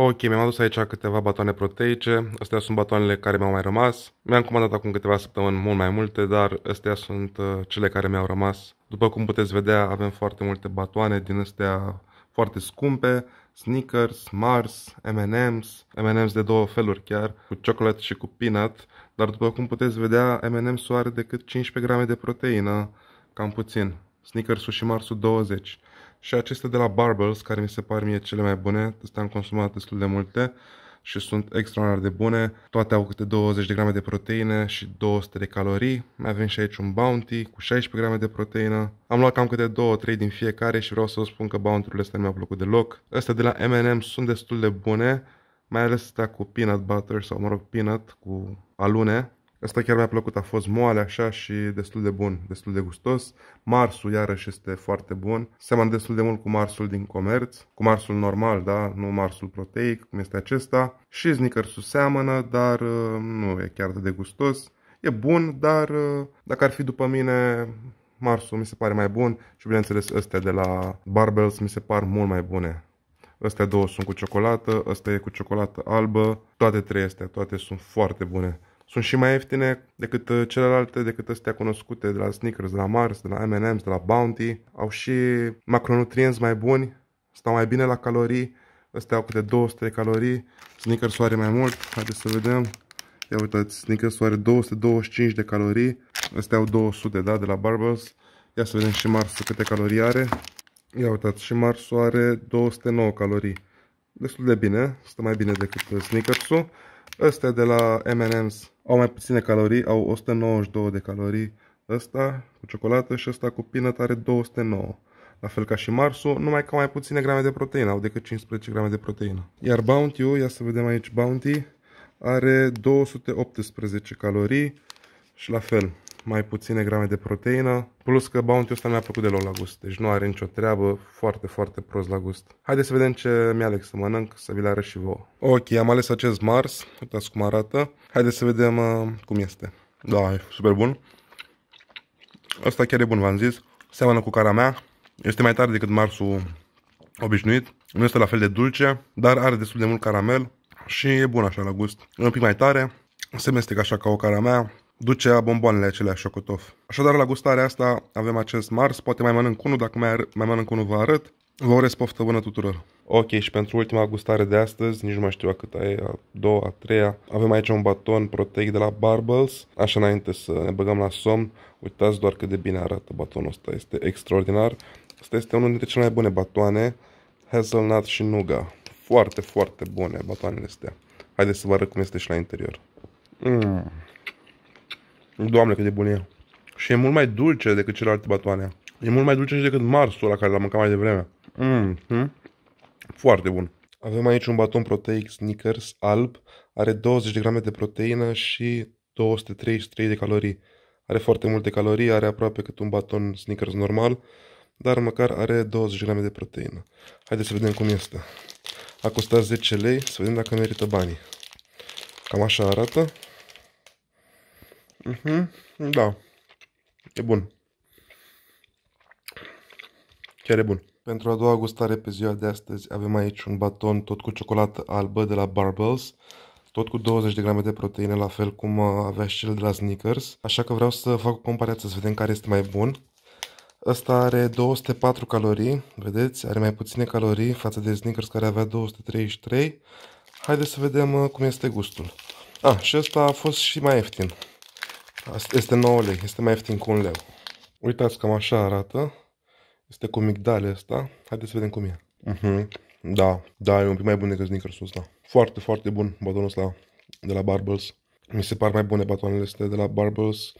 ok, mi-am adus aici câteva batoane proteice, astea sunt batoanele care mi-au mai rămas. Mi-am comandat acum câteva săptămâni mult mai multe, dar astea sunt uh, cele care mi-au rămas. După cum puteți vedea, avem foarte multe batoane din astea foarte scumpe, Snickers, Mars, M&M's, M&M's de două feluri chiar, cu ciocolată și cu peanut, dar după cum puteți vedea, mms are decât 15 grame de proteină, cam puțin. Snickers-ul și Mars-ul 20 și acestea de la Barbells, care mi se par mie cele mai bune, astea am consumat destul de multe și sunt extraordinar de bune. Toate au câte 20 de grame de proteine și 200 de calorii. Mai avem și aici un Bounty cu 16 grame de proteină. Am luat cam câte 2-3 din fiecare și vreau să vă spun că Bounty-urile astea nu mi-au plăcut deloc. Astea de la M&M sunt destul de bune, mai ales astea cu peanut butter sau, mă rog, peanut cu alune asta chiar mi-a plăcut, a fost moale așa și destul de bun, destul de gustos. Marsul iarăși este foarte bun. Seamănă destul de mult cu marsul din comerț, cu marsul normal, da, nu marsul proteic, cum este acesta. Și Snickersul seamănă, dar uh, nu e chiar atât de gustos. E bun, dar uh, dacă ar fi după mine, marsul mi se pare mai bun și bineînțeles ăstea de la Barbells mi se par mult mai bune. Astea două sunt cu ciocolată, ăsta e cu ciocolată albă, toate trei astea, toate sunt foarte bune sunt și mai ieftine decât uh, celelalte, decât astea cunoscute de la Snickers, de la Mars, de la M&M's, de la Bounty. Au și macronutrienți mai buni, stau mai bine la calorii, astea au câte 200 de calorii, Snickers are mai mult, haideți să vedem. Ia uitați, Snickers are 225 de calorii, astea au 200, da, de la Barbells. Ia să vedem și Mars câte calorii are. Ia uitați, și Mars are 209 calorii destul de bine, stă mai bine decât sneakers-ul. Astea de la M&M's au mai puține calorii, au 192 de calorii ăsta cu ciocolată și ăsta cu peanut are 209. La fel ca și Marsul, numai că mai puține grame de proteină, au decât 15 grame de proteină. Iar bounty ia să vedem aici Bounty, are 218 calorii și la fel, mai puține grame de proteină, plus că bounty ăsta mi-a plăcut deloc la gust, deci nu are nicio treabă, foarte, foarte prost la gust. Haideți să vedem ce mi-aleg să mănânc, să vi le arăt și vouă. Ok, am ales acest Mars, uitați cum arată, haideți să vedem uh, cum este. Da, e super bun. Asta chiar e bun, v-am zis, seamănă cu cara mea, este mai tare decât Marsul obișnuit, nu este la fel de dulce, dar are destul de mult caramel și e bun așa la gust. E un pic mai tare, se mestecă așa ca o mea ducea bomboanele acelea șocotof. Așadar, la gustarea asta avem acest Mars, poate mai mănânc unul, dacă mai, ar- mai mănânc unul vă arăt. Vă urez poftă bună tuturor! Ok, și pentru ultima gustare de astăzi, nici nu mai știu a câta e, a doua, a treia, avem aici un baton proteic de la Barbells, așa înainte să ne băgăm la somn, uitați doar cât de bine arată batonul ăsta, este extraordinar. Asta este unul dintre cele mai bune batoane, hazelnut și nuga. Foarte, foarte bune batoanele astea. Haideți să vă arăt cum este și la interior. Mm. Doamne, cât de bun e. Și e mult mai dulce decât celelalte batoane. E mult mai dulce și decât marsul la care l-am mâncat mai devreme. Mm -hmm. Foarte bun. Avem aici un baton proteic Snickers alb. Are 20 de grame de proteină și 233 de calorii. Are foarte multe calorii, are aproape cât un baton Snickers normal, dar măcar are 20 grame de proteină. Haideți să vedem cum este. A costat 10 lei, să vedem dacă merită banii. Cam așa arată. Mm-hmm, da. E bun. Chiar e bun. Pentru a doua gustare pe ziua de astăzi avem aici un baton tot cu ciocolată albă de la Barbells, tot cu 20 de grame de proteine, la fel cum uh, avea și cel de la Snickers, așa că vreau să fac o comparație să vedem care este mai bun. Ăsta are 204 calorii, vedeți, are mai puține calorii față de Snickers care avea 233. Haideți să vedem uh, cum este gustul. ah, și ăsta a fost și mai ieftin. Asta este 9 lei, este mai ieftin cu un leu. Uitați cam așa arată. Este cu migdale asta. Haideți să vedem cum e. Uh mhm. -huh. Da, da, e un pic mai bun decât Snickers-ul ăsta. Da. Foarte, foarte bun batonul ăsta de la Barbels. Mi se par mai bune batonele astea de la Barbels.